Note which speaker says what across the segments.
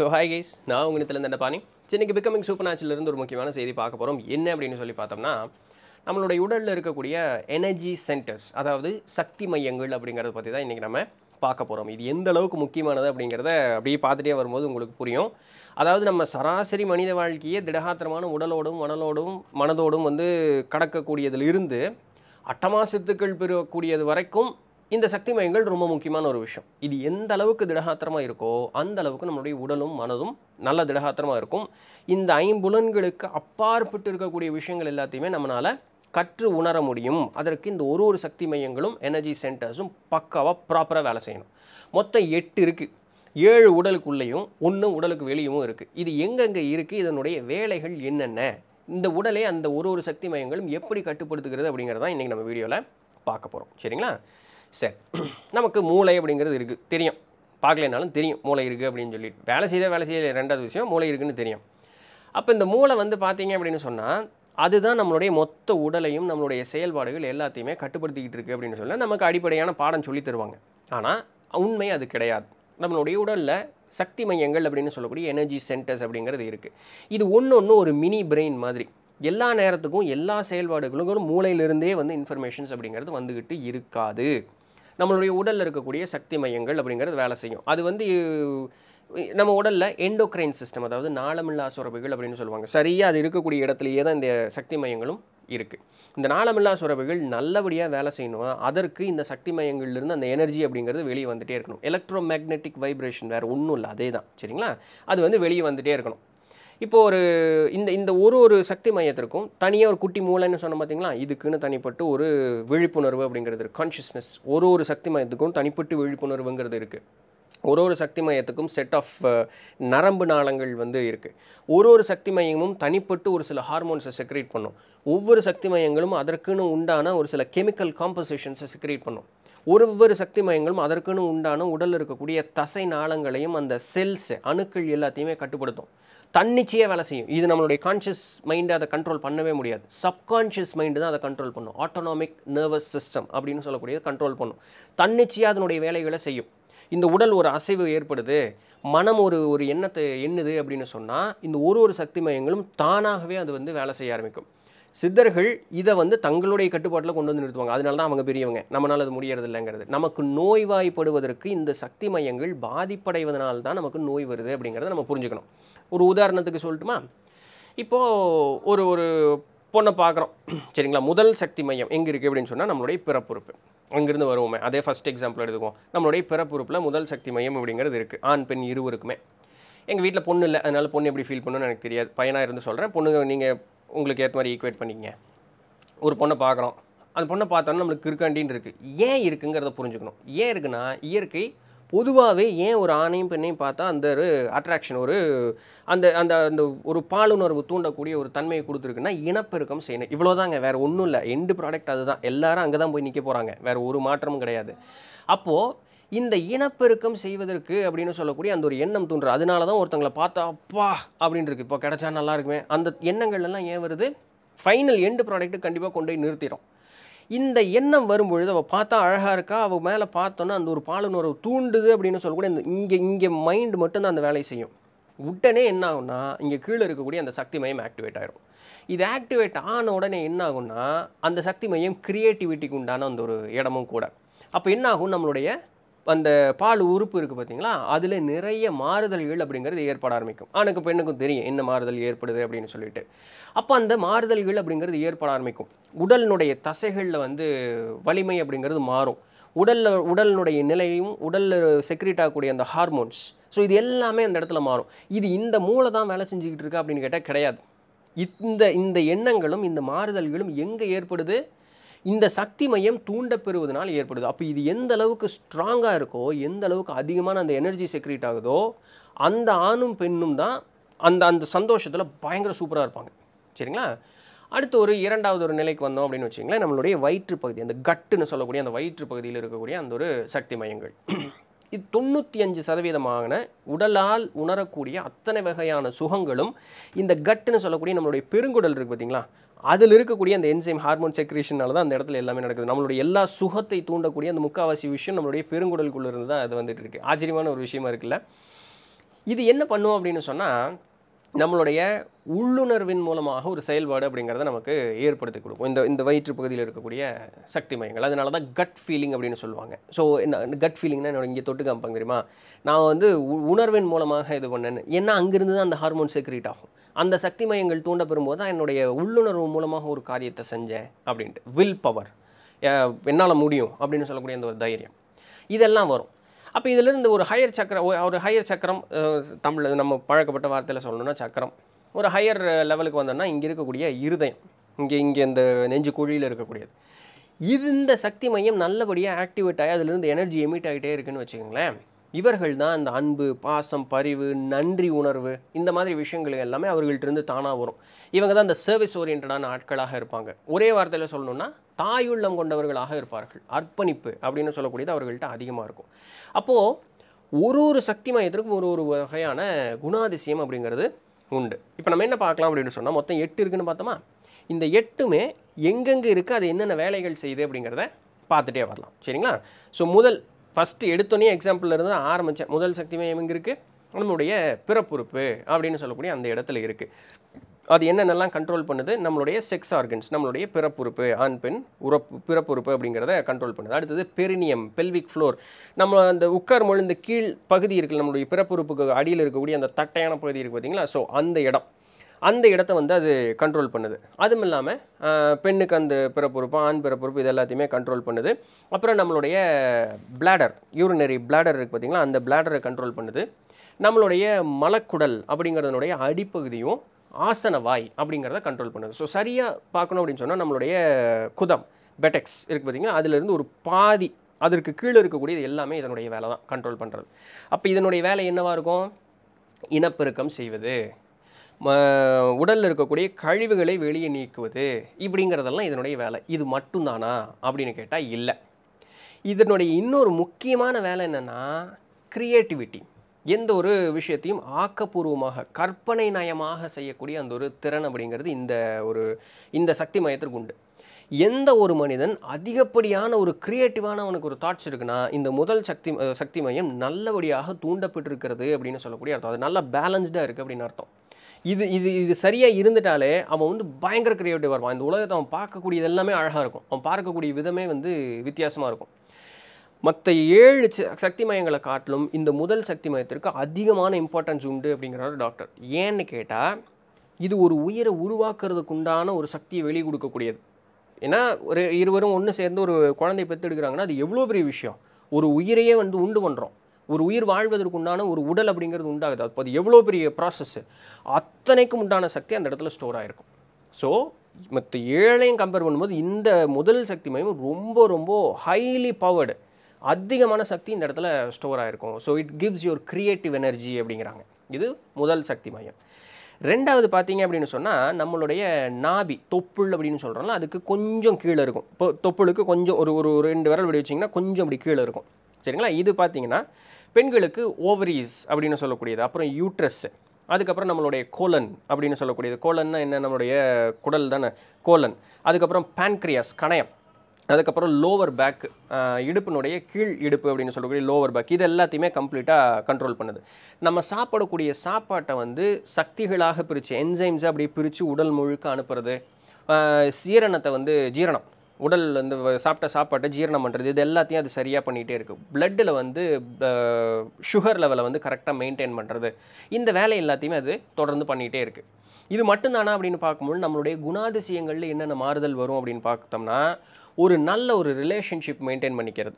Speaker 1: so hi guys நான் உங்கள் நிலத்திலேருந்து பாணி சென்னைக்கு பிகமிங் சூப்பர் நேச்சுலேருந்து ஒரு முக்கியமான செய்தி பார்க்க போகிறோம் என்ன அப்படின்னு சொல்லி பார்த்தோம்னா நம்மளுடைய உடலில் இருக்கக்கூடிய எனர்ஜி சென்டர்ஸ் அதாவது சக்தி மையங்கள் அப்படிங்கிறத பற்றி தான் இன்றைக்கி நம்ம பார்க்க போகிறோம் இது எந்த அளவுக்கு முக்கியமானது அப்படிங்கிறத அப்படியே பார்த்துட்டே வரும்போது உங்களுக்கு புரியும் அதாவது நம்ம சராசரி மனித வாழ்க்கையை திடகாத்திரமான உடலோடும் மணலோடும் மனதோடும் வந்து கடக்கக்கூடியதில் இருந்து கடக்கக்கூடியதிலிருந்து அட்டமாசத்துக்கள் பெறக்கூடியது வரைக்கும் இந்த சக்தி மையங்கள் ரொம்ப முக்கியமான ஒரு விஷயம் இது எந்த அளவுக்கு திடகாத்திரமாக இருக்கோ அந்த அளவுக்கு நம்மளுடைய உடலும் மனதும் நல்ல திடகாத்திரமாக இருக்கும் இந்த ஐம்புலன்களுக்கு அப்பாற்பட்டு இருக்கக்கூடிய விஷயங்கள் எல்லாத்தையுமே நம்மளால் கற்று உணர முடியும் அதற்கு இந்த ஒரு ஒரு சக்தி மையங்களும் எனர்ஜி சென்டர்ஸும் பக்காவாக ப்ராப்பராக வேலை செய்யணும் மொத்தம் எட்டு இருக்குது ஏழு உடலுக்குள்ளேயும் ஒன்று உடலுக்கு வெளியும் இருக்குது இது எங்கெங்கே இருக்குது இதனுடைய வேலைகள் என்னென்ன இந்த உடலை அந்த ஒரு ஒரு சக்தி மையங்களும் எப்படி கட்டுப்படுத்துகிறது அப்படிங்கிறதான் இன்றைக்கி நம்ம வீடியோவில் பார்க்க போகிறோம் சரிங்களா சரி நமக்கு மூளை அப்படிங்கிறது இருக்குது தெரியும் பார்க்கலனாலும் தெரியும் மூளை இருக்குது அப்படின்னு சொல்லிட்டு வேலை செய்த வேலை செய்ய ரெண்டாவது விஷயம் மூளை இருக்குதுன்னு தெரியும் அப்போ இந்த மூளை வந்து பார்த்தீங்க அப்படின்னு சொன்னால் அதுதான் நம்மளுடைய மொத்த உடலையும் நம்மளுடைய செயல்பாடுகள் எல்லாத்தையுமே கட்டுப்படுத்திக்கிட்டு இருக்குது அப்படின்னு சொல்ல நமக்கு அடிப்படையான பாடம் சொல்லி தருவாங்க ஆனால் உண்மை அது கிடையாது நம்மளுடைய உடலில் சக்தி மையங்கள் அப்படின்னு சொல்லக்கூடிய எனர்ஜி சென்டர்ஸ் அப்படிங்கிறது இருக்குது இது ஒன்று ஒன்று ஒரு மினி பிரெயின் மாதிரி எல்லா நேரத்துக்கும் எல்லா செயல்பாடுகளுக்கும் மூளையிலிருந்தே வந்து இன்ஃபர்மேஷன்ஸ் அப்படிங்கிறது வந்துக்கிட்டு இருக்காது நம்மளுடைய உடலில் இருக்கக்கூடிய சக்தி மையங்கள் அப்படிங்கிறது வேலை செய்யும் அது வந்து நம்ம உடலில் எண்டோக்ரைன் சிஸ்டம் அதாவது நாளமில்லா சுரபுகள் அப்படின்னு சொல்லுவாங்க சரியாக அது இருக்கக்கூடிய இடத்துலையே தான் இந்த சக்தி மையங்களும் இருக்குது இந்த நாளமில்லா சுரபுகள் நல்லபடியாக வேலை செய்யணும் அதற்கு இந்த சக்தி மையங்கள்லேருந்து அந்த எனர்ஜி அப்படிங்கிறது வெளியே வந்துகிட்டே இருக்கணும் எலக்ட்ரோ மேக்னெட்டிக் வைப்ரேஷன் வேறு ஒன்றும் இல்லை அதே தான் சரிங்களா அது வந்து வெளியே வந்துகிட்டே இருக்கணும் இப்போ ஒரு இந்த இந்த ஒரு ஒரு சக்தி மையத்திற்கும் தனியாக ஒரு குட்டி மூளைன்னு சொன்ன பார்த்தீங்களா இதுக்குன்னு தனிப்பட்டு ஒரு விழிப்புணர்வு அப்படிங்கிறது இருக்குது கான்ஷியஸ்னஸ் ஒரு ஒரு சக்தி மையத்துக்கும் தனிப்பட்டு விழிப்புணர்வுங்கிறது இருக்குது ஒரு ஒரு சக்தி மையத்துக்கும் செட் ஆஃப் நரம்பு நாளங்கள் வந்து இருக்குது ஒரு ஒரு சக்தி மையமும் தனிப்பட்டு ஒரு சில ஹார்மோன்ஸை செக்ரேட் பண்ணும் ஒவ்வொரு சக்தி மையங்களும் அதற்குன்னு உண்டான ஒரு சில கெமிக்கல் காம்பசேஷன்ஸை செக்ரேட் பண்ணும் ஒரு ஒவ்வொரு சக்தி மையங்களும் அதற்குன்னு உண்டான உடலில் இருக்கக்கூடிய தசை நாளங்களையும் அந்த செல்ஸ் அணுக்கள் எல்லாத்தையுமே கட்டுப்படுத்தும் தன்னிச்சையாக வேலை செய்யும் இது நம்மளுடைய கான்ஷியஸ் மைண்டை அதை கண்ட்ரோல் பண்ணவே முடியாது சப்கான்ஷியஸ் மைண்டு தான் அதை கண்ட்ரோல் பண்ணும் ஆட்டோனாமிக் நர்வஸ் சிஸ்டம் அப்படின்னு சொல்லக்கூடியது கண்ட்ரோல் பண்ணும் தன்னிச்சையாக அதனுடைய வேலைகளை செய்யும் இந்த உடல் ஒரு அசைவு ஏற்படுது மனம் ஒரு ஒரு எண்ணத்தை எண்ணுது அப்படின்னு சொன்னால் இந்த ஒரு ஒரு சக்தி மையங்களும் தானாகவே அது வந்து வேலை செய்ய ஆரம்பிக்கும் சித்தர்கள் இதை வந்து தங்களுடைய கட்டுப்பாட்டில் கொண்டு வந்து நிறுத்துவாங்க அதனால தான் அவங்க பெரியவங்க நம்மளால் அது முடியறது இல்லைங்கிறது நமக்கு நோய்வாய்ப்படுவதற்கு இந்த சக்தி மையங்கள் பாதிப்படைவதனால் தான் நமக்கு நோய் வருது அப்படிங்கிறத நம்ம புரிஞ்சுக்கணும் ஒரு உதாரணத்துக்கு சொல்லட்டுமா இப்போது ஒரு ஒரு பொண்ணை பார்க்குறோம் சரிங்களா முதல் சக்தி மையம் எங்கே இருக்குது அப்படின்னு சொன்னால் நம்மளுடைய பிறப்புறுப்பு அங்கேருந்து வருவோமே அதே ஃபஸ்ட் எக்ஸாம்பிள் எடுத்துக்குவோம் நம்மளுடைய பிறப்புறுப்பில் முதல் சக்தி மையம் அப்படிங்கிறது இருக்குது ஆண் பெண் இருவருக்குமே எங்கள் வீட்டில் பொண்ணு இல்லை அதனால் பொண்ணு எப்படி ஃபீல் பண்ணணும்னு எனக்கு தெரியாது பையனாக இருந்து சொல்கிறேன் பொண்ணுங்க நீங்கள் உங்களுக்கு ஏற்ற மாதிரி ஈக்குவேட் பண்ணிக்கோங்க ஒரு பொண்ணை பார்க்குறோம் அந்த பொண்ணை பார்த்தோன்னா நம்மளுக்கு கிருக்காண்டின்னு இருக்குது ஏன் இருக்குங்கிறத புரிஞ்சுக்கணும் ஏன் இருக்குன்னா இயற்கை பொதுவாகவே ஏன் ஒரு ஆணையும் பெண்ணையும் பார்த்தா அந்த ஒரு அட்ராக்ஷன் ஒரு அந்த அந்த அந்த ஒரு பாலுணர்வு தூண்டக்கூடிய ஒரு தன்மையை கொடுத்துருக்குன்னா இனப்பெருக்கம் செய்யணும் இவ்வளோதாங்க வேறு ஒன்றும் இல்லை எண்டு ப்ராடக்ட் அதுதான் எல்லாரும் அங்கே தான் போய் நிற்க போகிறாங்க வேறு ஒரு மாற்றமும் கிடையாது அப்போது இந்த இனப்பெருக்கம் செய்வதற்கு அப்படின்னு சொல்லக்கூடிய அந்த ஒரு எண்ணம் தூண்டுற அதனால தான் ஒருத்தங்களை பார்த்தா அப்பா அப்படின்னு இருக்கு இப்போ கிடச்சா நல்லா இருக்குமே அந்த எண்ணங்கள் எல்லாம் ஏன் வருது ஃபைனல் எண்டு ப்ராடக்ட்டு கண்டிப்பாக கொண்டு போய் நிறுத்திடும் இந்த எண்ணம் வரும்பொழுது அவள் பார்த்தா அழகாக இருக்கா அவள் மேலே பார்த்தோன்னா அந்த ஒரு பாலுணர்வு தூண்டுது அப்படின்னு சொல்லக்கூடிய இந்த இங்கே இங்கே மைண்டு மட்டும்தான் அந்த வேலையை செய்யும் உடனே என்ன ஆகும்னா இங்கே கீழே இருக்கக்கூடிய அந்த சக்தி மையம் ஆக்டிவேட் ஆகிடும் இது ஆக்டிவேட் ஆன உடனே என்ன ஆகும்னா அந்த சக்தி மையம் க்ரியேட்டிவிட்டிக்கு உண்டான அந்த ஒரு இடமும் கூட அப்போ என்ன ஆகும் நம்மளுடைய அந்த பால் உறுப்பு இருக்குது பார்த்தீங்களா அதில் நிறைய மாறுதல்கள் அப்படிங்கிறது ஏற்பட ஆரம்பிக்கும் ஆனுக்கு பெண்ணுக்கும் தெரியும் என்ன மாறுதல் ஏற்படுது அப்படின்னு சொல்லிட்டு அப்போ அந்த மாறுதல்கள் அப்படிங்கிறது ஏற்பட ஆரம்பிக்கும் உடலினுடைய தசைகளில் வந்து வலிமை அப்படிங்கிறது மாறும் உடலில் உடலினுடைய நிலையும் உடலில் செக்ரேட் ஆகக்கூடிய அந்த ஹார்மோன்ஸ் ஸோ இது எல்லாமே அந்த இடத்துல மாறும் இது இந்த மூளை தான் வேலை செஞ்சுக்கிட்டு இருக்கா அப்படின்னு கேட்டால் கிடையாது இந்த இந்த எண்ணங்களும் இந்த மாறுதல்களும் எங்கே ஏற்படுது இந்த சக்தி மையம் தூண்டப்பெறுவதனால் ஏற்படுது அப்போ இது எந்த அளவுக்கு ஸ்ட்ராங்காக இருக்கோ எந்த அளவுக்கு அதிகமான அந்த எனர்ஜி செக்ரேட் ஆகுதோ அந்த ஆணும் பெண்ணும் தான் அந்த அந்த சந்தோஷத்தில் பயங்கர சூப்பராக இருப்பாங்க சரிங்களா அடுத்து ஒரு இரண்டாவது ஒரு நிலைக்கு வந்தோம் அப்படின்னு வச்சிங்களேன் நம்மளுடைய வயிற்று பகுதி அந்த கட்டுன்னு சொல்லக்கூடிய அந்த வயிற்று பகுதியில் இருக்கக்கூடிய அந்த ஒரு சக்தி மையங்கள் இது தொண்ணூற்றி அஞ்சு சதவீதமான உடலால் உணரக்கூடிய அத்தனை வகையான சுகங்களும் இந்த கட்டுன்னு சொல்லக்கூடிய நம்மளுடைய பெருங்குடல் இருக்குது பார்த்தீங்களா அதில் இருக்கக்கூடிய அந்த என்சைம் ஹார்மோன் செக்ரேஷனால தான் அந்த இடத்துல எல்லாமே நடக்குது நம்மளுடைய எல்லா சுகத்தை தூண்டக்கூடிய அந்த முக்காவாசி விஷயம் நம்மளுடைய பெருங்குடலுக்குள்ளே இருந்து தான் அது வந்துட்டு இருக்குது ஆச்சரியமான ஒரு விஷயமா இருக்குல்ல இது என்ன பண்ணுவோம் அப்படின்னு சொன்னால் நம்மளுடைய உள்ளுணர்வின் மூலமாக ஒரு செயல்பாடு அப்படிங்கிறத நமக்கு ஏற்படுத்தி கொடுக்கும் இந்த இந்த வயிற்று பகுதியில் இருக்கக்கூடிய சக்தி மையங்கள் அதனால தான் கட் ஃபீலிங் அப்படின்னு சொல்லுவாங்க ஸோ என்ன கட் ஃபீலிங்னா என்னோட இங்கே தொட்டு காமிப்பாங்க தெரியுமா நான் வந்து உணர்வின் மூலமாக இது பண்ணேன்னு ஏன்னா அங்கேருந்து தான் அந்த ஹார்மோன் செக்ரீட் ஆகும் அந்த சக்தி மையங்கள் தூண்ட பெறும்போது தான் என்னுடைய உள்ளுணர்வு மூலமாக ஒரு காரியத்தை செஞ்சேன் அப்படின்ட்டு வில் பவர் என்னால் முடியும் அப்படின்னு சொல்லக்கூடிய அந்த ஒரு தைரியம் இதெல்லாம் வரும் அப்போ இதிலிருந்து ஒரு ஹையர் சக்கரம் ஒரு ஹையர் சக்கரம் தமிழ் நம்ம பழக்கப்பட்ட வார்த்தையில் சொல்லணும்னா சக்கரம் ஒரு ஹையர் லெவலுக்கு வந்தோம்னா இங்கே இருக்கக்கூடிய இருதயம் இங்கே இங்கே இந்த நெஞ்சு குழியில் இருக்கக்கூடியது இது இந்த சக்தி மையம் நல்லபடியாக ஆக்டிவேட் ஆகி அதிலிருந்து எனர்ஜி எமிட் ஆகிட்டே இருக்குன்னு வச்சுக்கோங்களேன் இவர்கள் தான் இந்த அன்பு பாசம் பரிவு நன்றி உணர்வு இந்த மாதிரி விஷயங்கள் எல்லாமே அவர்கள்ட்டிருந்து தானாக வரும் இவங்க தான் இந்த சர்வீஸ் ஓரியன்டான ஆட்களாக இருப்பாங்க ஒரே வார்த்தையில் சொல்லணுன்னா தாயுள்ளம் கொண்டவர்களாக இருப்பார்கள் அர்ப்பணிப்பு அப்படின்னு சொல்லக்கூடியது அவர்கள்ட்ட அதிகமாக இருக்கும் அப்போது ஒரு ஒரு சக்தி மையத்திற்கும் ஒரு ஒரு வகையான குணாதிசயம் அப்படிங்கிறது உண்டு இப்போ நம்ம என்ன பார்க்கலாம் அப்படின்னு சொன்னால் மொத்தம் எட்டு இருக்குன்னு பார்த்தோமா இந்த எட்டுமே எங்கெங்கே இருக்குது அது என்னென்ன வேலைகள் செய்யுது அப்படிங்கிறத பார்த்துட்டே வரலாம் சரிங்களா ஸோ முதல் ஃபஸ்ட்டு எடுத்தோன்னே எக்ஸாம்பிளில் இருந்து ஆரம்பித்தேன் முதல் சக்தி மையம் எங்கே இருக்குது நம்மளுடைய பிறப்புறுப்பு அப்படின்னு சொல்லக்கூடிய அந்த இடத்துல இருக்குது அது என்னென்னலாம் கண்ட்ரோல் பண்ணுது நம்மளுடைய செக்ஸ் ஆர்கன்ஸ் நம்மளுடைய பிறப்புறுப்பு ஆண் பெண் உறப்பு பிறப்புறுப்பு அப்படிங்கிறத கண்ட்ரோல் பண்ணுது அடுத்தது பெரினியம் பெல்விக் ஃப்ளோர் நம்ம அந்த உட்கார் மொழிந்த கீழ் பகுதி இருக்குது நம்மளுடைய பிறப்புறுப்புக்கு அடியில் இருக்கக்கூடிய அந்த தட்டையான பகுதி இருக்குது பார்த்திங்களா ஸோ அந்த இடம் அந்த இடத்த வந்து அது கண்ட்ரோல் பண்ணுது அதுவும் இல்லாமல் பெண்ணுக்கு அந்த பிறப்புறுப்பு ஆண் பிறப்புறுப்பு இது எல்லாத்தையுமே கண்ட்ரோல் பண்ணுது அப்புறம் நம்மளுடைய பிளாடர் யூரினரி பிளாடர் இருக்குது பார்த்திங்களா அந்த பிளாடரை கண்ட்ரோல் பண்ணுது நம்மளுடைய மலக்குடல் அப்படிங்கிறதுனுடைய அடிப்பகுதியும் ஆசன வாய் அப்படிங்கிறத கண்ட்ரோல் பண்ணுது ஸோ சரியாக பார்க்கணும் அப்படின்னு சொன்னால் நம்மளுடைய குதம் பெட்டெக்ஸ் இருக்குது பார்த்திங்கன்னா அதிலிருந்து ஒரு பாதி அதற்கு கீழே இருக்கக்கூடியது எல்லாமே இதனுடைய வேலை தான் கண்ட்ரோல் பண்ணுறது அப்போ இதனுடைய வேலை என்னவாக இருக்கும் இனப்பெருக்கம் செய்வது உடலில் இருக்கக்கூடிய கழிவுகளை வெளியே நீக்குவது இப்படிங்கிறதெல்லாம் இதனுடைய வேலை இது மட்டும்தானா அப்படின்னு கேட்டால் இல்லை இதனுடைய இன்னொரு முக்கியமான வேலை என்னென்னா க்ரியேட்டிவிட்டி எந்த ஒரு விஷயத்தையும் ஆக்கப்பூர்வமாக கற்பனை நயமாக செய்யக்கூடிய அந்த ஒரு திறன் அப்படிங்கிறது இந்த ஒரு இந்த சக்தி மையத்திற்கு உண்டு எந்த ஒரு மனிதன் அதிகப்படியான ஒரு க்ரியேட்டிவான அவனுக்கு ஒரு தாட்ஸ் இருக்குன்னா இந்த முதல் சக்தி சக்தி மையம் நல்லபடியாக தூண்டப்பட்டிருக்கிறது அப்படின்னு சொல்லக்கூடிய அர்த்தம் அது நல்லா பேலன்ஸ்டாக இருக்குது அப்படின்னு அர்த்தம் இது இது இது சரியாக இருந்துட்டாலே அவன் வந்து பயங்கர கிரியேட்டிவாக இருப்பான் இந்த உலகத்தை அவன் பார்க்கக்கூடியது எல்லாமே அழகாக இருக்கும் அவன் பார்க்கக்கூடிய விதமே வந்து வித்தியாசமாக இருக்கும் மற்ற ஏழு சக்தி மையங்களை காட்டிலும் இந்த முதல் சக்தி மையத்திற்கு அதிகமான இம்பார்ட்டன்ஸ் உண்டு அப்படிங்கிறாரு டாக்டர் ஏன்னு கேட்டால் இது ஒரு உயிரை உருவாக்குறதுக்கு உண்டான ஒரு சக்தியை வெளி கொடுக்கக்கூடியது ஏன்னா ஒரு இருவரும் ஒன்று சேர்ந்து ஒரு குழந்தை பெற்றெடுக்கிறாங்கன்னா அது எவ்வளோ பெரிய விஷயம் ஒரு உயிரையே வந்து உண்டு பண்ணுறோம் ஒரு உயிர் வாழ்வதற்கு உண்டான ஒரு உடல் அப்படிங்கிறது உண்டாகுது அப்போ அது எவ்வளோ பெரிய ப்ராசஸ்ஸு அத்தனைக்கும் உண்டான சக்தி அந்த இடத்துல ஸ்டோர் ஆகிருக்கும் ஸோ மற்ற ஏழையும் கம்பேர் பண்ணும்போது இந்த முதல் சக்தி மையம் ரொம்ப ரொம்ப ஹைலி பவர்டு அதிகமான சக்தி இந்த இடத்துல ஸ்டோர் ஆகிருக்கும் so it gives your creative energy அப்படிங்கிறாங்க இது முதல் சக்தி மையம் ரெண்டாவது பார்த்தீங்க அப்படின்னு சொன்னால் நம்மளுடைய நாபி தொப்புள் அப்படின்னு சொல்கிறோம்ல அதுக்கு கொஞ்சம் கீழே இருக்கும் இப்போ தொப்புளுக்கு கொஞ்சம் ஒரு ஒரு ரெண்டு விரல் இப்படி வச்சிங்கன்னா கொஞ்சம் அப்படி கீழே இருக்கும் சரிங்களா இது பார்த்தீங்கன்னா பெண்களுக்கு ஓவரீஸ் அப்படின்னு சொல்லக்கூடியது அப்புறம் யூட்ரஸ் அதுக்கப்புறம் நம்மளுடைய கோலன் அப்படின்னு சொல்லக்கூடியது கோலன்னா என்ன நம்மளுடைய குடல் தானே கோலன் அதுக்கப்புறம் பேன்க்ரியாஸ் கணையம் அதுக்கப்புறம் லோவர் பேக் இடுப்பினுடைய கீழ் இடுப்பு அப்படின்னு சொல்லக்கூடிய லோவர் பேக் இது எல்லாத்தையுமே கம்ப்ளீட்டாக கண்ட்ரோல் பண்ணுது நம்ம சாப்பிடக்கூடிய சாப்பாட்டை வந்து சக்திகளாக பிரித்து என்சைம்ஸை அப்படி பிரித்து உடல் முழுக்க அனுப்புறது சீரணத்தை வந்து ஜீரணம் உடல் வந்து சாப்பிட்ட சாப்பாட்டை ஜீரணம் பண்ணுறது இது எல்லாத்தையும் அது சரியாக பண்ணிகிட்டே இருக்குது பிளட்டில் வந்து சுகர் லெவலை வந்து கரெக்டாக மெயின்டைன் பண்ணுறது இந்த வேலை எல்லாத்தையுமே அது தொடர்ந்து பண்ணிகிட்டே இருக்குது இது மட்டும்தானா அப்படின்னு பார்க்கும்போது நம்மளுடைய குணாதிசயங்களில் என்னென்ன மாறுதல் வரும் அப்படின்னு பார்த்தோம்னா ஒரு நல்ல ஒரு ரிலேஷன்ஷிப் மெயின்டைன் பண்ணிக்கிறது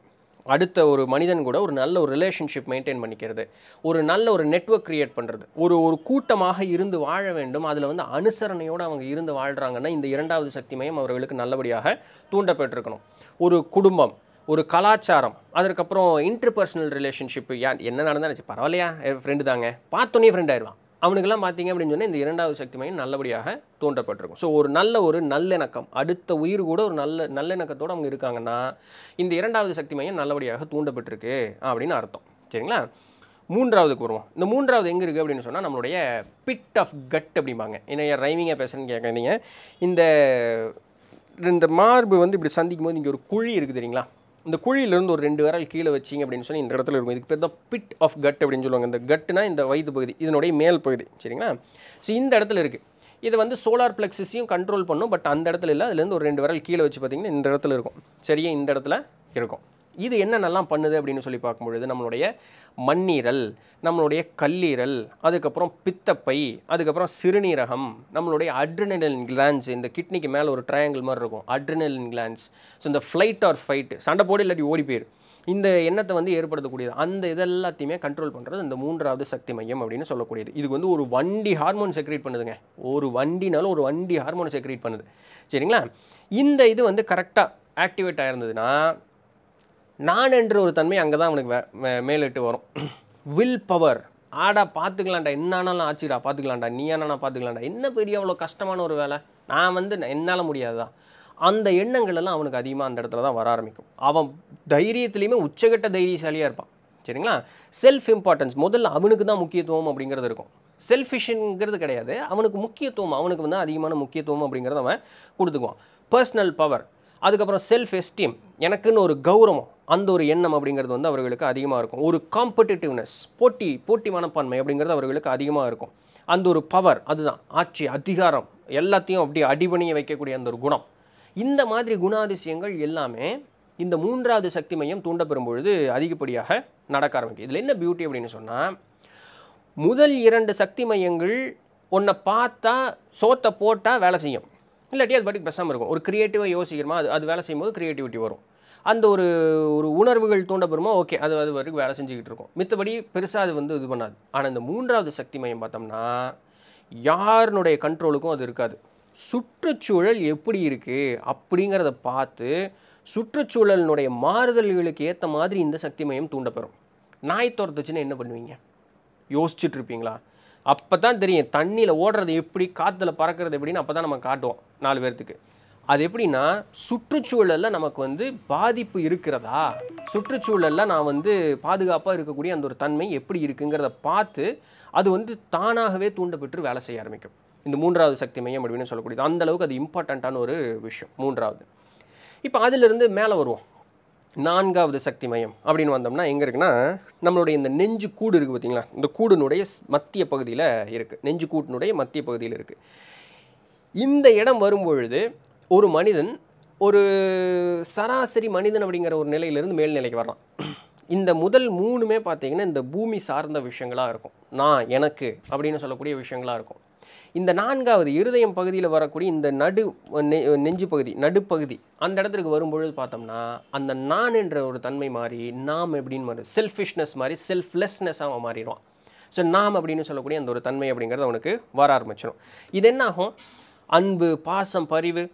Speaker 1: அடுத்த ஒரு மனிதன் கூட ஒரு நல்ல ஒரு ரிலேஷன்ஷிப் மெயின்டைன் பண்ணிக்கிறது ஒரு நல்ல ஒரு நெட்ஒர்க் க்ரியேட் பண்ணுறது ஒரு ஒரு கூட்டமாக இருந்து வாழ வேண்டும் அதில் வந்து அனுசரணையோடு அவங்க இருந்து வாழ்கிறாங்கன்னா இந்த இரண்டாவது சக்தி மையம் அவர்களுக்கு நல்லபடியாக தூண்டப்பட்டிருக்கணும் ஒரு குடும்பம் ஒரு கலாச்சாரம் அதற்கப்புறம் இன்டர்பர்சனல் ரிலேஷன்ஷிப்பு ஏன் என்ன நடந்தாலும் பரவாயில்லையா ஃப்ரெண்டு தாங்க பார்த்தோன்னே ஃப்ரெண்ட் ஆயிடுவான் அவனுக்கெல்லாம் பார்த்தீங்க அப்படின்னு சொன்னால் இந்த இரண்டாவது சக்தி மையம் நல்லபடியாக தோன்றப்பட்டிருக்கும் ஸோ ஒரு நல்ல ஒரு நல்லிணக்கம் அடுத்த உயிர் கூட ஒரு நல்ல நல்லிணக்கத்தோடு அவங்க இருக்காங்கன்னா இந்த இரண்டாவது சக்தி மையம் நல்லபடியாக தூண்டப்பட்டிருக்கு அப்படின்னு அர்த்தம் சரிங்களா மூன்றாவதுக்கு வருவோம் இந்த மூன்றாவது எங்கே இருக்குது அப்படின்னு சொன்னால் நம்மளுடைய பிட் ஆஃப் கட் அப்படிம்பாங்க என்ன ரைமிங்காக பேசுகிறேன்னு கேட்குறீங்க இந்த இந்த மார்பு வந்து இப்படி சந்திக்கும் போது இங்கே ஒரு குழி இருக்குது தெரியுங்களா இந்த குழியிலேருந்து ஒரு ரெண்டு விரல் கீழே வச்சிங்க அப்படின்னு சொல்லி இந்த இடத்துல இருக்கும் இதுக்கு பேர் தான் பிட் ஆஃப் கட் அப்படின்னு சொல்லுவாங்க இந்த கட்டுனா இந்த வயிறு பகுதி இதனுடைய மேல் பகுதி சரிங்களா ஸோ இந்த இடத்துல இருக்குது இதை வந்து சோலார் பிளெக்ஸஸையும் கண்ட்ரோல் பண்ணும் பட் அந்த இடத்துல இல்லை அதுலேருந்து ஒரு ரெண்டு விரல் கீழே வச்சு பார்த்திங்கன்னா இந்த இடத்துல இருக்கும் சரியாக இந்த இடத்துல இருக்கும் இது என்னென்னலாம் பண்ணுது அப்படின்னு சொல்லி பார்க்கும்பொழுது நம்மளுடைய மண்ணீரல் நம்மளுடைய கல்லீரல் அதுக்கப்புறம் பித்தப்பை அதுக்கப்புறம் சிறுநீரகம் நம்மளுடைய அட்ரினலின் கிளான்ஸ் இந்த கிட்னிக்கு மேலே ஒரு ட்ரையாங்கிள் மாதிரி இருக்கும் அட்ரினலின் கிளான்ஸ் ஸோ இந்த ஃப்ளைட் ஆர் ஃபைட்டு சண்டை போடு இல்லாட்டி ஓடி போயிரு இந்த எண்ணத்தை வந்து ஏற்படுத்தக்கூடியது அந்த இதெல்லாத்தையுமே கண்ட்ரோல் பண்ணுறது இந்த மூன்றாவது சக்தி மையம் அப்படின்னு சொல்லக்கூடியது இதுக்கு வந்து ஒரு வண்டி ஹார்மோன் செக்ரேட் பண்ணுதுங்க ஒரு வண்டினாலும் ஒரு வண்டி ஹார்மோன் செக்ரேட் பண்ணுது சரிங்களா இந்த இது வந்து கரெக்டாக ஆக்டிவேட் ஆகிருந்ததுன்னா நான் என்ற ஒரு தன்மை அங்கே தான் அவனுக்கு மேலிட்டு வரும் வில் பவர் ஆடா பார்த்துக்கலாம்டா என்னானாலும் ஆச்சுடா பார்த்துக்கலாம்டா நீ ஆனால் பார்த்துக்கலாம்டா என்ன பெரிய அவ்வளோ கஷ்டமான ஒரு வேலை நான் வந்து என்னால் முடியாதுதான் அந்த எண்ணங்கள் எல்லாம் அவனுக்கு அதிகமாக அந்த இடத்துல தான் வர ஆரம்பிக்கும் அவன் தைரியத்துலேயுமே உச்சகட்ட தைரியசாலியாக இருப்பான் சரிங்களா செல்ஃப் இம்பார்ட்டன்ஸ் முதல்ல அவனுக்கு தான் முக்கியத்துவம் அப்படிங்கிறது இருக்கும் செல்ஃபிஷுங்கிறது கிடையாது அவனுக்கு முக்கியத்துவம் அவனுக்கு வந்து அதிகமான முக்கியத்துவம் அப்படிங்கிறத அவன் கொடுத்துக்குவான் பர்சனல் பவர் அதுக்கப்புறம் செல்ஃப் எஸ்டீம் எனக்குன்னு ஒரு கௌரவம் அந்த ஒரு எண்ணம் அப்படிங்கிறது வந்து அவர்களுக்கு அதிகமாக இருக்கும் ஒரு காம்படிட்டிவ்னஸ் போட்டி போட்டி மனப்பான்மை அப்படிங்கிறது அவர்களுக்கு அதிகமாக இருக்கும் அந்த ஒரு பவர் அதுதான் ஆட்சி அதிகாரம் எல்லாத்தையும் அப்படியே அடிபணிய வைக்கக்கூடிய அந்த ஒரு குணம் இந்த மாதிரி குணாதிசயங்கள் எல்லாமே இந்த மூன்றாவது சக்தி மையம் தூண்டப்பெறும் பொழுது அதிகப்படியாக நடக்க ஆரம்பிக்கும் இதில் என்ன பியூட்டி அப்படின்னு சொன்னால் முதல் இரண்டு சக்தி மையங்கள் ஒன்றை பார்த்தா சோத்தை போட்டால் வேலை செய்யும் இல்லாட்டி அது பாட்டுக்கு பெசாமல் இருக்கும் ஒரு க்ரியேட்டிவாக யோசிக்கிறோமா அது அது வேலை செய்யும்போது க்ரியேட்டிவிட்டி வரும் அந்த ஒரு ஒரு உணர்வுகள் தூண்டப்பெறுமோ ஓகே அது அது வரைக்கும் வேலை செஞ்சுக்கிட்டு இருக்கும் மித்தபடி பெருசாக அது வந்து இது பண்ணாது ஆனால் இந்த மூன்றாவது சக்தி மையம் பார்த்தோம்னா யாருனுடைய கண்ட்ரோலுக்கும் அது இருக்காது சுற்றுச்சூழல் எப்படி இருக்குது அப்படிங்கிறத பார்த்து சுற்றுச்சூழலினுடைய மாறுதல்களுக்கு ஏற்ற மாதிரி இந்த சக்தி மையம் தூண்டப்பெறும் நாய் துரத்துச்சுன்னா என்ன பண்ணுவீங்க யோசிச்சுட்டு இருப்பீங்களா அப்போ தான் தெரியும் தண்ணியில் ஓடுறது எப்படி காற்றுல பறக்கிறது எப்படின்னு அப்போ தான் நம்ம காட்டுவோம் நாலு பேர்த்துக்கு அது எப்படின்னா சுற்றுச்சூழலில் நமக்கு வந்து பாதிப்பு இருக்கிறதா சுற்றுச்சூழலில் நான் வந்து பாதுகாப்பாக இருக்கக்கூடிய அந்த ஒரு தன்மை எப்படி இருக்குங்கிறத பார்த்து அது வந்து தானாகவே தூண்டப்பட்டு வேலை செய்ய ஆரம்பிக்கும் இந்த மூன்றாவது சக்தி மையம் அப்படின்னு சொல்லக்கூடியது அந்தளவுக்கு அது இம்பார்ட்டண்ட்டான ஒரு விஷயம் மூன்றாவது இப்போ அதிலிருந்து மேலே வருவோம் நான்காவது சக்தி மையம் அப்படின்னு வந்தோம்னா எங்கே இருக்குன்னா நம்மளுடைய இந்த நெஞ்சு கூடு இருக்குது பார்த்தீங்களா இந்த கூடுனுடைய மத்திய பகுதியில் இருக்குது நெஞ்சு கூட்டினுடைய மத்திய பகுதியில் இருக்குது இந்த இடம் வரும்பொழுது ஒரு மனிதன் ஒரு சராசரி மனிதன் அப்படிங்கிற ஒரு நிலையிலேருந்து மேல்நிலைக்கு வரலாம் இந்த முதல் மூணுமே பார்த்தீங்கன்னா இந்த பூமி சார்ந்த விஷயங்களாக இருக்கும் நான் எனக்கு அப்படின்னு சொல்லக்கூடிய விஷயங்களாக இருக்கும் இந்த நான்காவது இருதயம் பகுதியில் வரக்கூடிய இந்த நடு நெஞ்சு பகுதி நடுப்பகுதி அந்த இடத்துக்கு வரும்பொழுது பார்த்தோம்னா அந்த நான் என்ற ஒரு தன்மை மாறி நாம் எப்படின்னு மாதிரி செல்ஃபிஷ்னஸ் மாதிரி செல்ஃப்லெஸ்னஸ் அவன் மாறிடுவான் ஸோ நாம் அப்படின்னு சொல்லக்கூடிய அந்த ஒரு தன்மை அப்படிங்கிறது அவனுக்கு வர ஆரம்பிச்சிடும் இது என்னாகும் அன்பு பாசம் பரிவு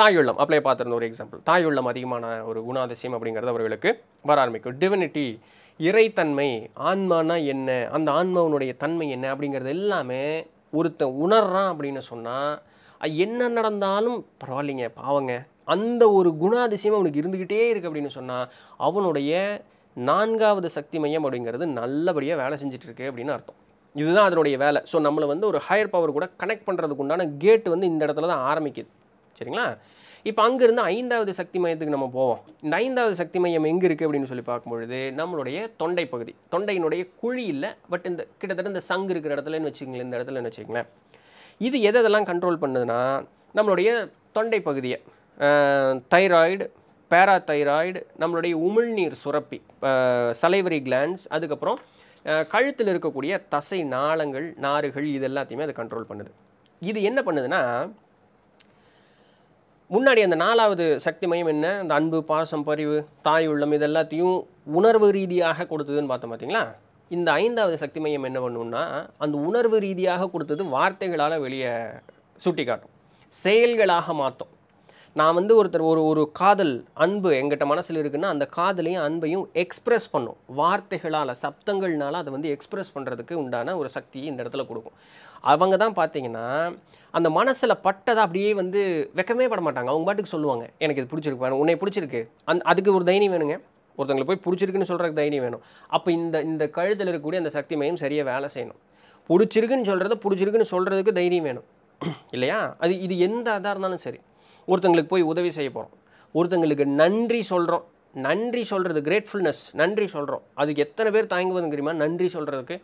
Speaker 1: தாயுள்ளம் அப்ளை பார்த்துருந்த ஒரு எக்ஸாம்பிள் தாயுள்ளம் அதிகமான ஒரு குணாதிசயம் அப்படிங்கிறது அவர்களுக்கு வர ஆரம்பிக்கும் டிவினிட்டி இறைத்தன்மை ஆன்மானா என்ன அந்த ஆன்மாவனுடைய தன்மை என்ன அப்படிங்கிறது எல்லாமே ஒருத்தன் உணர்றான் அப்படின்னு சொன்னால் என்ன நடந்தாலும் பரவாயில்லைங்க பாவங்க அந்த ஒரு குணாதிசயம் அவனுக்கு இருந்துக்கிட்டே இருக்குது அப்படின்னு சொன்னால் அவனுடைய நான்காவது சக்தி மையம் அப்படிங்கிறது நல்லபடியாக வேலை செஞ்சிட்ருக்கு அப்படின்னு அர்த்தம் இதுதான் அதனுடைய வேலை ஸோ நம்மளை வந்து ஒரு ஹையர் பவர் கூட கனெக்ட் பண்ணுறதுக்கு உண்டான கேட்டு வந்து இந்த இடத்துல தான் ஆரம்பிக்குது சரிங்களா இப்போ அங்கேருந்து ஐந்தாவது சக்தி மையத்துக்கு நம்ம போவோம் இந்த ஐந்தாவது சக்தி மையம் எங்கே இருக்குது அப்படின்னு சொல்லி பார்க்கும்பொழுது நம்மளுடைய தொண்டை பகுதி தொண்டையினுடைய குழி இல்லை பட் இந்த கிட்டத்தட்ட இந்த சங்கு இருக்கிற இடத்துலன்னு வச்சுக்கங்களேன் இந்த இடத்துலன்னு வச்சுக்கங்களேன் இது எதெல்லாம் கண்ட்ரோல் பண்ணுதுன்னா நம்மளுடைய தொண்டை பகுதியை தைராய்டு பேராதைராய்டு நம்மளுடைய உமிழ்நீர் சுரப்பி சலைவரி கிளான்ஸ் அதுக்கப்புறம் கழுத்தில் இருக்கக்கூடிய தசை நாளங்கள் நாறுகள் இது எல்லாத்தையுமே அது கண்ட்ரோல் பண்ணுது இது என்ன பண்ணுதுன்னா முன்னாடி அந்த நாலாவது சக்தி மையம் என்ன அந்த அன்பு பாசம் பரிவு தாய் உள்ளம் இது எல்லாத்தையும் உணர்வு ரீதியாக கொடுத்ததுன்னு பார்த்தோம் பார்த்தீங்களா இந்த ஐந்தாவது சக்தி மையம் என்ன பண்ணுன்னா அந்த உணர்வு ரீதியாக கொடுத்தது வார்த்தைகளால் வெளியே சுட்டி காட்டும் செயல்களாக மாற்றும் நான் வந்து ஒருத்தர் ஒரு ஒரு காதல் அன்பு எங்கிட்ட மனசில் இருக்குன்னா அந்த காதலையும் அன்பையும் எக்ஸ்ப்ரெஸ் பண்ணும் வார்த்தைகளால் சப்தங்கள்னால அதை வந்து எக்ஸ்ப்ரெஸ் பண்ணுறதுக்கு உண்டான ஒரு சக்தியை இந்த இடத்துல கொடுக்கும் அவங்க தான் பார்த்தீங்கன்னா அந்த மனசில் பட்டதை அப்படியே வந்து வெக்கமே பட மாட்டாங்க அவங்க பாட்டுக்கு சொல்லுவாங்க எனக்கு இது பிடிச்சிருக்கு உன்னை பிடிச்சிருக்கு அந் அதுக்கு ஒரு தைரியம் வேணுங்க ஒருத்தங்களை போய் பிடிச்சிருக்குன்னு சொல்கிறதுக்கு தைரியம் வேணும் அப்போ இந்த இந்த கழுத்தில் இருக்கக்கூடிய அந்த சக்தி மையம் சரியாக வேலை செய்யணும் பிடிச்சிருக்குன்னு சொல்கிறத பிடிச்சிருக்குன்னு சொல்கிறதுக்கு தைரியம் வேணும் இல்லையா அது இது எந்த அதாக இருந்தாலும் சரி ஒருத்தங்களுக்கு போய் உதவி செய்ய போகிறோம் ஒருத்தங்களுக்கு நன்றி சொல்கிறோம் நன்றி சொல்கிறது கிரேட்ஃபுல்னஸ் நன்றி சொல்கிறோம் அதுக்கு எத்தனை பேர் தயங்குவதுங்க தெரியுமா நன்றி சொல்கிறதுக்கு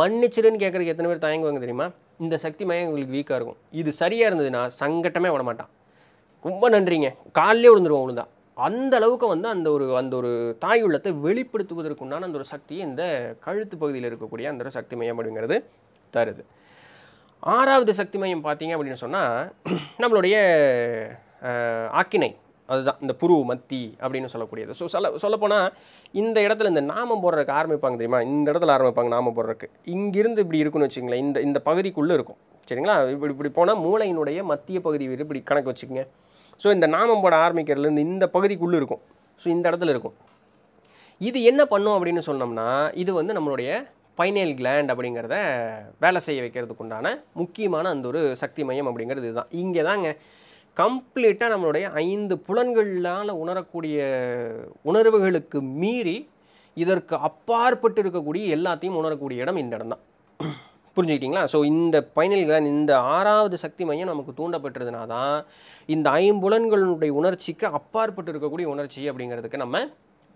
Speaker 1: மன்னிச்சிருன்னு கேட்குறதுக்கு எத்தனை பேர் தயங்குவாங்க தெரியுமா இந்த சக்தி மையம் உங்களுக்கு வீக்காக இருக்கும் இது சரியாக இருந்ததுன்னா சங்கட்டமே விட மாட்டான் ரொம்ப நன்றிங்க காலிலே விழுந்துருவோம் விழுந்தான் அந்த அளவுக்கு வந்து அந்த ஒரு அந்த ஒரு தாய் உள்ளத்தை வெளிப்படுத்துவதற்குண்டான அந்த ஒரு சக்தியை இந்த கழுத்து பகுதியில் இருக்கக்கூடிய அந்த ஒரு சக்தி மையம் அப்படிங்கிறது தருது ஆறாவது சக்தி மையம் பார்த்தீங்க அப்படின்னு சொன்னால் நம்மளுடைய ஆக்கினை அதுதான் இந்த புரு மத்தி அப்படின்னு சொல்லக்கூடியது ஸோ சொல்ல சொல்லப்போனால் இந்த இடத்துல இந்த நாமம் போடுறதுக்கு ஆரம்பிப்பாங்க தெரியுமா இந்த இடத்துல ஆரம்பிப்பாங்க நாமம் போடுறதுக்கு இங்கிருந்து இப்படி இருக்குன்னு வச்சுங்களேன் இந்த இந்த பகுதிக்குள்ளே இருக்கும் சரிங்களா இப்படி இப்படி போனால் மூளையினுடைய மத்திய பகுதி இப்படி கணக்கு வச்சுக்கோங்க ஸோ இந்த நாமம் போட ஆரம்பிக்கிறதுலேருந்து இந்த பகுதிக்குள்ளே இருக்கும் ஸோ இந்த இடத்துல இருக்கும் இது என்ன பண்ணும் அப்படின்னு சொன்னோம்னா இது வந்து நம்மளுடைய பைனல் கிளாண்ட் அப்படிங்கிறத வேலை செய்ய வைக்கிறதுக்குண்டான முக்கியமான அந்த ஒரு சக்தி மையம் அப்படிங்கிறது இதுதான் இங்கே தாங்க கம்ப்ளீட்டாக நம்மளுடைய ஐந்து புலன்களால் உணரக்கூடிய உணர்வுகளுக்கு மீறி இதற்கு அப்பாற்பட்டு இருக்கக்கூடிய எல்லாத்தையும் உணரக்கூடிய இடம் இந்த இடம் தான் புரிஞ்சுக்கிட்டிங்களா ஸோ இந்த பயனில்கள் இந்த ஆறாவது சக்தி மையம் நமக்கு தூண்டப்பட்டிருந்தனா தான் இந்த ஐம்புலன்களுடைய உணர்ச்சிக்கு அப்பாற்பட்டு இருக்கக்கூடிய உணர்ச்சி அப்படிங்கிறதுக்கு நம்ம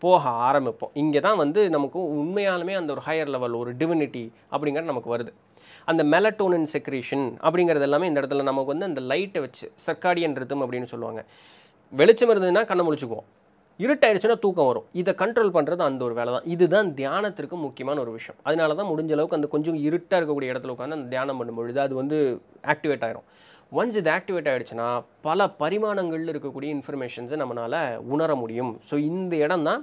Speaker 1: போக ஆரம்பிப்போம் இங்கே தான் வந்து நமக்கு உண்மையாலுமே அந்த ஒரு ஹையர் லெவல் ஒரு டிவினிட்டி அப்படிங்கிறது நமக்கு வருது அந்த மெலட்டோனின் செக்ரேஷன் அப்படிங்கிறது எல்லாமே இந்த இடத்துல நமக்கு வந்து அந்த லைட்டை வச்சு சர்க்காடியன் ரித்தம் அப்படின்னு சொல்லுவாங்க வெளிச்சம் இருந்ததுன்னா கண்ணை முழிச்சுக்குவோம் இருட்டாயிருச்சுன்னா தூக்கம் வரும் இதை கண்ட்ரோல் பண்ணுறது அந்த ஒரு வேலை தான் இதுதான் தியானத்திற்கு முக்கியமான ஒரு விஷயம் அதனால தான் முடிஞ்ச அளவுக்கு அந்த கொஞ்சம் இருட்டாக இருக்கக்கூடிய இடத்துல உட்காந்து அந்த தியானம் பண்ணும்பொழுது அது வந்து ஆக்டிவேட் ஆகிரும் ஒன்ஸ் இது ஆக்டிவேட் ஆகிடுச்சுன்னா பல பரிமாணங்களில் இருக்கக்கூடிய இன்ஃபர்மேஷன்ஸை நம்மளால் உணர முடியும் ஸோ இந்த இடம் தான்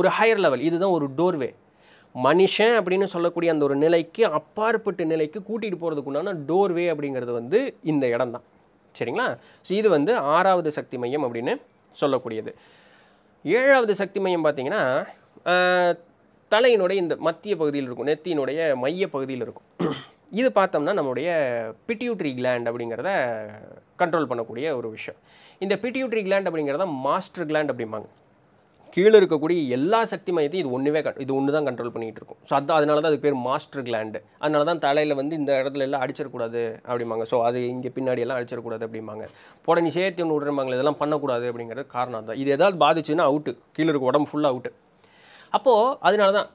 Speaker 1: ஒரு ஹையர் லெவல் இதுதான் ஒரு டோர்வே மனுஷன் அப்படின்னு சொல்லக்கூடிய அந்த ஒரு நிலைக்கு அப்பாற்பட்டு நிலைக்கு கூட்டிகிட்டு போகிறதுக்கு உண்டான டோர்வே அப்படிங்கிறது வந்து இந்த இடம் தான் சரிங்களா ஸோ இது வந்து ஆறாவது சக்தி மையம் அப்படின்னு சொல்லக்கூடியது ஏழாவது சக்தி மையம் பார்த்திங்கன்னா தலையினுடைய இந்த மத்திய பகுதியில் இருக்கும் நெத்தியினுடைய மைய பகுதியில் இருக்கும் இது பார்த்தோம்னா நம்முடைய பிட்டியூட்ரி கிளாண்ட் அப்படிங்கிறத கண்ட்ரோல் பண்ணக்கூடிய ஒரு விஷயம் இந்த பிட்டியூட்ரி கிளாண்ட் அப்படிங்கிறத மாஸ்டர் கிளாண்ட் அப்படிம்பாங்க கீழே இருக்கக்கூடிய எல்லா சக்தி மையத்தையும் இது ஒன்றுவே இது ஒன்று தான் கண்ட்ரோல் பண்ணிகிட்டு இருக்கும் ஸோ அதான் அதனால தான் அது பேர் மாஸ்டர் கிளாண்டு அதனால தான் தலையில் வந்து இந்த இடத்துல எல்லாம் அடிச்சிடக்கூடாது அப்படிம்பாங்க ஸோ அது இங்கே பின்னாடி எல்லாம் அடிச்சிடக்கூடாது அப்படிம்பாங்க போட நீ ஒன்று விடுறாங்க இதெல்லாம் பண்ணக்கூடாது அப்படிங்கிறது காரணம் தான் இது எதாவது பாதிச்சுன்னா அவுட்டு கீழே இருக்க உடம்பு ஃபுல்லாக அவுட்டு அப்போது அதனால தான்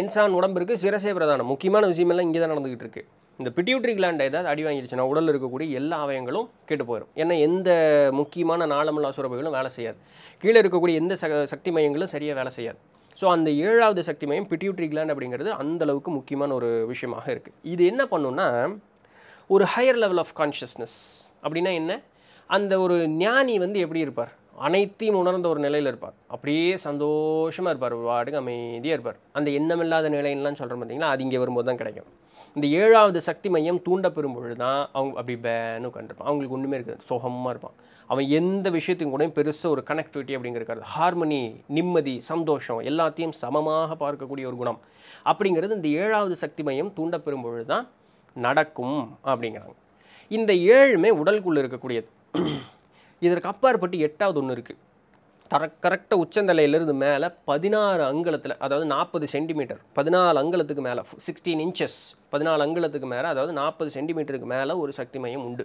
Speaker 1: என்சான் உடம்பு இருக்குது சிரசே பிரதானம் முக்கியமான விஷயமெல்லாம் இங்கே தான் நடந்துக்கிட்டு இருக்குது இந்த பிட்யூட்ரி கிளாண்டை ஏதாவது அடி வாங்கிடுச்சுன்னா உடல் இருக்கக்கூடிய எல்லா அவயங்களும் கெட்டு போயிடும் ஏன்னா எந்த முக்கியமான நாளமில்லா சுரபைகளும் வேலை செய்யாது கீழே இருக்கக்கூடிய எந்த சக்தி மையங்களும் சரியாக வேலை செய்யாது ஸோ அந்த ஏழாவது சக்தி மையம் பிட்யூட்ரி கிளாண்ட் அப்படிங்கிறது அந்தளவுக்கு முக்கியமான ஒரு விஷயமாக இருக்குது இது என்ன பண்ணுன்னா ஒரு ஹையர் லெவல் ஆஃப் கான்ஷியஸ்னஸ் அப்படின்னா என்ன அந்த ஒரு ஞானி வந்து எப்படி இருப்பார் அனைத்தையும் உணர்ந்த ஒரு நிலையில் இருப்பார் அப்படியே சந்தோஷமாக இருப்பார் ஒரு வாட்டுக்கு அமைதியாக இருப்பார் அந்த எண்ணமில்லாத நிலைன்லாம் சொல்கிறோம் பார்த்திங்கன்னா அது இங்கே வரும்போது தான் கிடைக்கும் இந்த ஏழாவது சக்தி மையம் தூண்டப்பெறும் பொழுது தான் அவங்க அப்படி பேனு கண்டிருப்பான் அவங்களுக்கு ஒன்றுமே இருக்காது சோகமாக இருப்பான் அவன் எந்த விஷயத்தையும் கூட பெருசாக ஒரு கனெக்டிவிட்டி அப்படிங்கிறது ஹார்மனி நிம்மதி சந்தோஷம் எல்லாத்தையும் சமமாக பார்க்கக்கூடிய ஒரு குணம் அப்படிங்கிறது இந்த ஏழாவது சக்தி மையம் தூண்டப்பெறும் பொழுது தான் நடக்கும் அப்படிங்கிறாங்க இந்த ஏழுமே உடலுக்குள்ளே இருக்கக்கூடியது இதற்கு அப்பாற்பட்டு எட்டாவது ஒன்று இருக்குது தர கரெக்டாக உச்சந்தலையிலிருந்து மேலே பதினாறு அங்கலத்தில் அதாவது நாற்பது சென்டிமீட்டர் பதினாலு அங்கலத்துக்கு மேலே சிக்ஸ்டீன் இன்ச்சஸ் பதினாலு அங்கலத்துக்கு மேலே அதாவது நாற்பது சென்டிமீட்டருக்கு மேலே ஒரு சக்தி மையம் உண்டு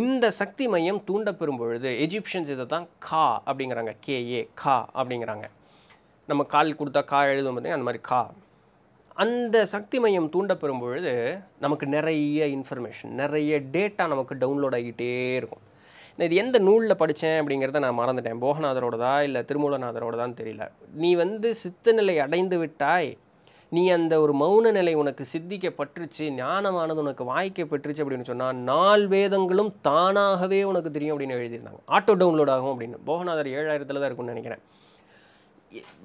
Speaker 1: இந்த சக்தி மையம் தூண்டப்பெறும் பொழுது எஜிப்ஷியன்ஸ் இதை தான் கா அப்படிங்கிறாங்க கேஏ கா அப்படிங்கிறாங்க நம்ம கால் கொடுத்தா கா எழுதும் பார்த்தீங்கன்னா அந்த மாதிரி கா அந்த சக்தி மையம் தூண்டப்பெறும் பொழுது நமக்கு நிறைய இன்ஃபர்மேஷன் நிறைய டேட்டா நமக்கு டவுன்லோட் ஆகிட்டே இருக்கும் நான் இது எந்த நூலில் படித்தேன் அப்படிங்கிறத நான் மறந்துட்டேன் போகநாதரோடதா இல்லை தான் தெரியல நீ வந்து சித்த நிலை அடைந்து விட்டாய் நீ அந்த ஒரு மௌன நிலை உனக்கு சித்திக்கப்பட்டுருச்சு ஞானமானது உனக்கு வாய்க்க பெற்றுச்சு அப்படின்னு சொன்னால் நால் வேதங்களும் தானாகவே உனக்கு தெரியும் அப்படின்னு எழுதியிருந்தாங்க ஆட்டோ டவுன்லோட் ஆகும் அப்படின்னு போகநாதர் ஏழாயிரத்தில் தான் இருக்கும்னு நினைக்கிறேன்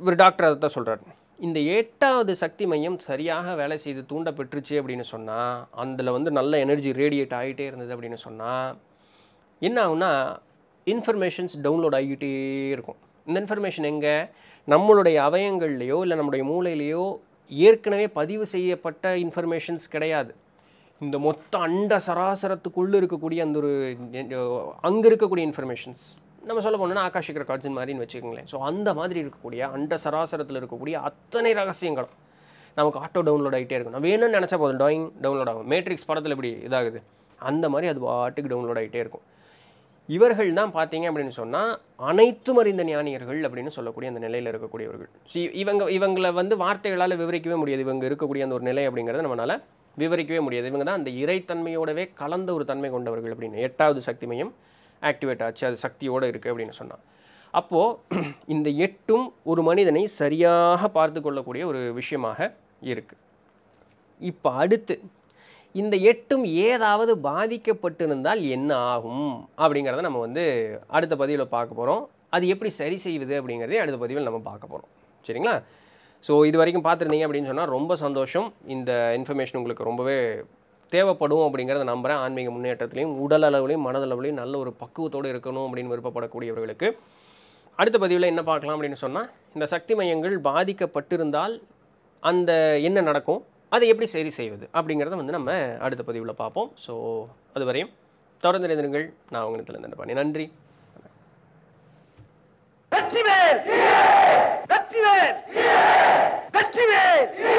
Speaker 1: ஒரு டாக்டர் அதை தான் சொல்கிறார் இந்த எட்டாவது சக்தி மையம் சரியாக வேலை செய்து தூண்ட பெற்றுச்சு அப்படின்னு சொன்னால் அதில் வந்து நல்ல எனர்ஜி ரேடியேட் ஆகிட்டே இருந்தது அப்படின்னு சொன்னால் என்ன ஆகுனா இன்ஃபர்மேஷன்ஸ் டவுன்லோட் ஆகிக்கிட்டே இருக்கும் இந்த இன்ஃபர்மேஷன் எங்கே நம்மளுடைய அவயங்கள்லேயோ இல்லை நம்முடைய மூளையிலையோ ஏற்கனவே பதிவு செய்யப்பட்ட இன்ஃபர்மேஷன்ஸ் கிடையாது இந்த மொத்த அண்ட சராசரத்துக்குள்ளே இருக்கக்கூடிய அந்த ஒரு அங்கே இருக்கக்கூடிய இன்ஃபர்மேஷன்ஸ் நம்ம சொல்ல போனோம்னா ஆகாஷிக் ரெக்கார்ட்ஸின் மாதிரின்னு வச்சுக்கோங்களேன் ஸோ அந்த மாதிரி இருக்கக்கூடிய அண்ட சராசரத்தில் இருக்கக்கூடிய அத்தனை ரகசியங்களும் நமக்கு ஆட்டோ டவுன்லோட் ஆகிட்டே இருக்கும் நான் வேணும்னு நினச்சா போதும் டிராயிங் டவுன்லோட் ஆகும் மேட்ரிக்ஸ் படத்தில் இப்படி இதாகுது அந்த மாதிரி அது பாட்டுக்கு டவுன்லோட் ஆகிட்டே இருக்கும் இவர்கள் தான் பார்த்தீங்க அப்படின்னு சொன்னால் அனைத்தும் அறிந்த ஞானியர்கள் அப்படின்னு சொல்லக்கூடிய அந்த நிலையில் இருக்கக்கூடியவர்கள் ஸோ இவங்க இவங்களை வந்து வார்த்தைகளால் விவரிக்கவே முடியாது இவங்க இருக்கக்கூடிய அந்த ஒரு நிலை அப்படிங்கிறத நம்மளால் விவரிக்கவே முடியாது இவங்க தான் அந்த இறைத்தன்மையோடவே கலந்த ஒரு தன்மை கொண்டவர்கள் அப்படின்னு எட்டாவது சக்தி மையம் ஆக்டிவேட் ஆச்சு அது சக்தியோடு இருக்குது அப்படின்னு சொன்னால் அப்போது இந்த எட்டும் ஒரு மனிதனை சரியாக பார்த்து கொள்ளக்கூடிய ஒரு விஷயமாக இருக்குது இப்போ அடுத்து இந்த எட்டும் ஏதாவது பாதிக்கப்பட்டிருந்தால் என்ன ஆகும் அப்படிங்கிறத நம்ம வந்து அடுத்த பதிவில் பார்க்க போகிறோம் அது எப்படி சரி செய்வது அப்படிங்கிறதே அடுத்த பதிவில் நம்ம பார்க்க போகிறோம் சரிங்களா ஸோ இது வரைக்கும் பார்த்துருந்தீங்க அப்படின்னு சொன்னால் ரொம்ப சந்தோஷம் இந்த இன்ஃபர்மேஷன் உங்களுக்கு ரொம்பவே தேவைப்படும் அப்படிங்கிறத நம்புகிறேன் ஆன்மீக முன்னேற்றத்திலையும் உடல் அளவுலையும் மனதளவுலையும் நல்ல ஒரு பக்குவத்தோடு இருக்கணும் அப்படின்னு விருப்பப்படக்கூடியவர்களுக்கு அடுத்த பதிவில் என்ன பார்க்கலாம் அப்படின்னு சொன்னால் இந்த சக்தி மையங்கள் பாதிக்கப்பட்டிருந்தால் அந்த என்ன நடக்கும் அதை எப்படி சரி செய்வது அப்படிங்கிறத வந்து நம்ம அடுத்த பதிவில் பார்ப்போம் ஸோ அதுவரையும் தொடர்ந்து இருந்திருங்கள் நான் உங்களிடத்தில் நின்று பண்ணி நன்றி வெற்றிவேல் வெற்றி